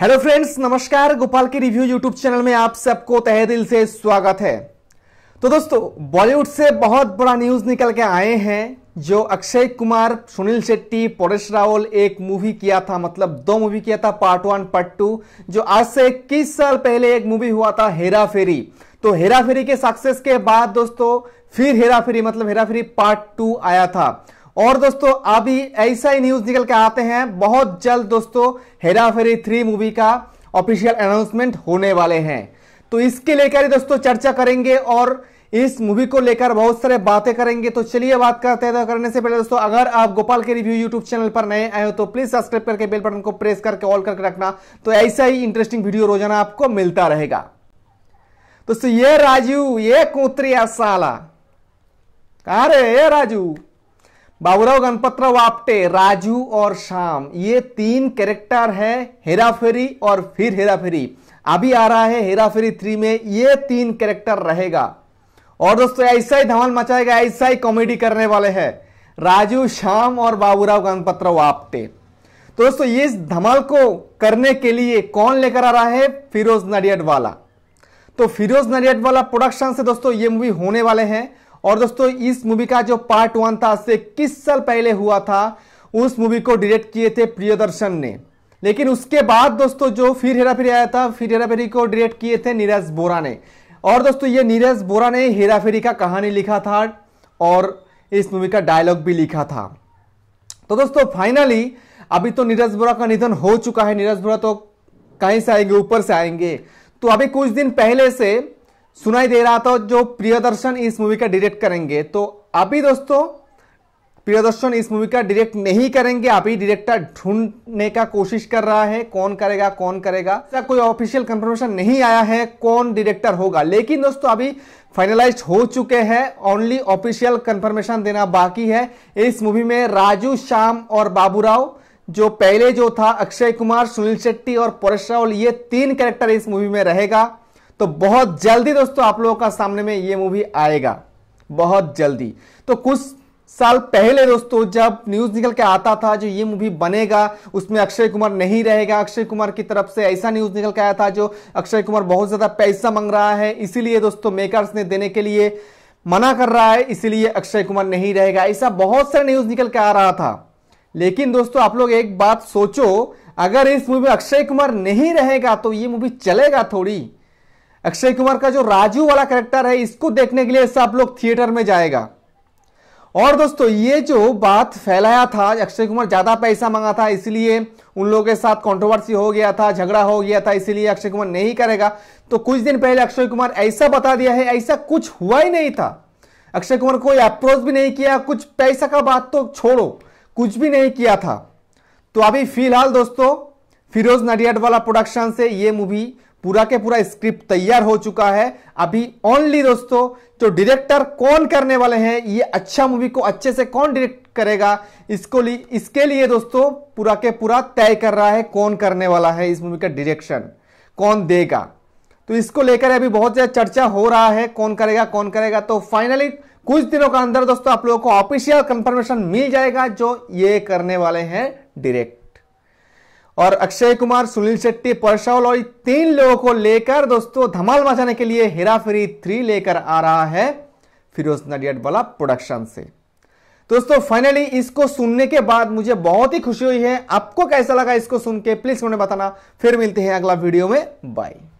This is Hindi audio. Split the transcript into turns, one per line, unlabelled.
हेलो फ्रेंड्स नमस्कार गोपाल के रिव्यू यूट्यूब चैनल में आप सबको तहे दिल से स्वागत है तो दोस्तों बॉलीवुड से बहुत बड़ा न्यूज निकल के आए हैं जो अक्षय कुमार सुनील शेट्टी परेश रावल एक मूवी किया था मतलब दो मूवी किया था पार्ट वन पार्ट टू जो आज से इक्कीस साल पहले एक मूवी हुआ था हेरा फेरी तो हेरा फेरी के सक्सेस के बाद दोस्तों फिर हेरा फेरी मतलब हेरा फेरी पार्ट टू आया था और दोस्तों अभी ऐसा ही न्यूज निकल के आते हैं बहुत जल्द दोस्तों हेरा फेरी थ्री मूवी का ऑफिशियल अनाउंसमेंट होने वाले हैं तो इसके लेकर ही दोस्तों चर्चा करेंगे और इस मूवी को लेकर बहुत सारे बातें करेंगे तो चलिए बात करते हैं तो करने से पहले दोस्तों अगर आप गोपाल के रिव्यू यूट्यूब चैनल पर नए आए हो तो प्लीज सब्सक्राइब करके बेल बटन को प्रेस करके ऑल करके रखना तो ऐसा ही इंटरेस्टिंग वीडियो रोजाना आपको मिलता रहेगा दोस्तों ये राजू ये कुत्री साला कहा ये राजू बाबूराव गणपतराव आपटे राजू और शाम ये तीन कैरेक्टर है हेराफेरी और फिर हेराफेरी अभी आ रहा है हेराफेरी थ्री में ये तीन कैरेक्टर रहेगा और दोस्तों ऐसा ही धमाल मचाएगा ऐसा ही कॉमेडी करने वाले हैं राजू श्याम और बाबूराव गणपतराव आपटे तो दोस्तों ये धमाल को करने के लिए कौन लेकर आ रहा है फिरोज नडियड वाला तो फिरोज नडियड वाला प्रोडक्शन से दोस्तों ये मूवी होने वाले हैं और दोस्तों इस मूवी का जो पार्ट वन था से किस साल पहले हुआ था उस मूवी को डायरेक्ट किए थे प्रियदर्शन ने लेकिन उसके बाद दोस्तों जो फिर हेरा फेरी आया था फिर हेरा फेरी को डायरेक्ट किए थे नीरज बोरा ने और दोस्तों ये नीरज बोरा ने हेरा फेरी का कहानी लिखा था और इस मूवी का डायलॉग भी लिखा था तो दोस्तों फाइनली अभी तो नीरज बोरा का निधन हो चुका है नीरज बोरा तो कहीं से आएंगे ऊपर से आएंगे तो अभी कुछ दिन पहले से सुनाई दे रहा था जो प्रियदर्शन इस मूवी का डायरेक्ट करेंगे तो अभी दोस्तों प्रियदर्शन इस मूवी का डायरेक्ट नहीं करेंगे अभी डायरेक्टर ढूंढने का कोशिश कर रहा है कौन करेगा कौन करेगा ऐसा कोई ऑफिशियल कंफर्मेशन नहीं आया है कौन डायरेक्टर होगा लेकिन दोस्तों अभी फाइनलाइज हो चुके हैं ओनली ऑफिशियल कंफर्मेशन देना बाकी है इस मूवी में राजू श्याम और बाबूराव जो पहले जो था अक्षय कुमार सुनील शेट्टी और परेश रावल ये तीन कैरेक्टर इस मूवी में रहेगा तो बहुत जल्दी दोस्तों आप लोगों का सामने में ये मूवी आएगा बहुत जल्दी तो कुछ साल पहले दोस्तों जब न्यूज निकल के आता था जो ये मूवी बनेगा उसमें अक्षय कुमार नहीं रहेगा अक्षय कुमार की तरफ से ऐसा न्यूज निकल के आया था जो अक्षय कुमार बहुत ज्यादा पैसा मांग रहा है इसीलिए दोस्तों मेकर्स ने देने के लिए मना कर रहा है इसीलिए अक्षय कुमार नहीं रहेगा ऐसा बहुत सारा न्यूज निकल के आ रहा था लेकिन दोस्तों आप लोग एक बात सोचो अगर इस मूवी में अक्षय कुमार नहीं रहेगा तो ये मूवी चलेगा थोड़ी अक्षय कुमार का जो राजू वाला कैरेक्टर है इसको देखने के लिए सब लोग थिएटर में जाएगा और दोस्तों ये जो बात फैलाया था अक्षय कुमार ज़्यादा पैसा मांगा था इसलिए उन लोगों के साथ कंट्रोवर्सी हो गया था झगड़ा हो गया था इसीलिए अक्षय कुमार नहीं करेगा तो कुछ दिन पहले अक्षय कुमार ऐसा बता दिया है ऐसा कुछ हुआ ही नहीं था अक्षय कुमार कोई अप्रोच भी नहीं किया कुछ पैसा का बात तो छोड़ो कुछ भी नहीं किया था तो अभी फिलहाल दोस्तों फिरोज नडियाड वाला प्रोडक्शन से ये मूवी पूरा के पूरा स्क्रिप्ट तैयार हो चुका है अभी ओनली दोस्तों जो डायरेक्टर कौन करने वाले हैं ये अच्छा मूवी को अच्छे से कौन डायरेक्ट करेगा इसको लिए इसके लिए दोस्तों पूरा के पूरा तय कर रहा है कौन करने वाला है इस मूवी का डायरेक्शन कौन देगा तो इसको लेकर अभी बहुत ज़्यादा चर्चा हो रहा है कौन करेगा कौन करेगा तो फाइनली कुछ दिनों का अंदर दोस्तों आप लोगों को ऑफिशियल कंफर्मेशन मिल जाएगा जो ये करने वाले हैं डिरेक्ट और अक्षय कुमार सुनील शेट्टी परशावल और तीन लोगों को लेकर दोस्तों धमाल मचाने के लिए हेराफेरी थ्री लेकर आ रहा है फिरोज नडियड वाला प्रोडक्शन से दोस्तों फाइनली इसको सुनने के बाद मुझे बहुत ही खुशी हुई है आपको कैसा लगा इसको सुन के प्लीज उन्हें बताना फिर मिलते हैं अगला वीडियो में बाय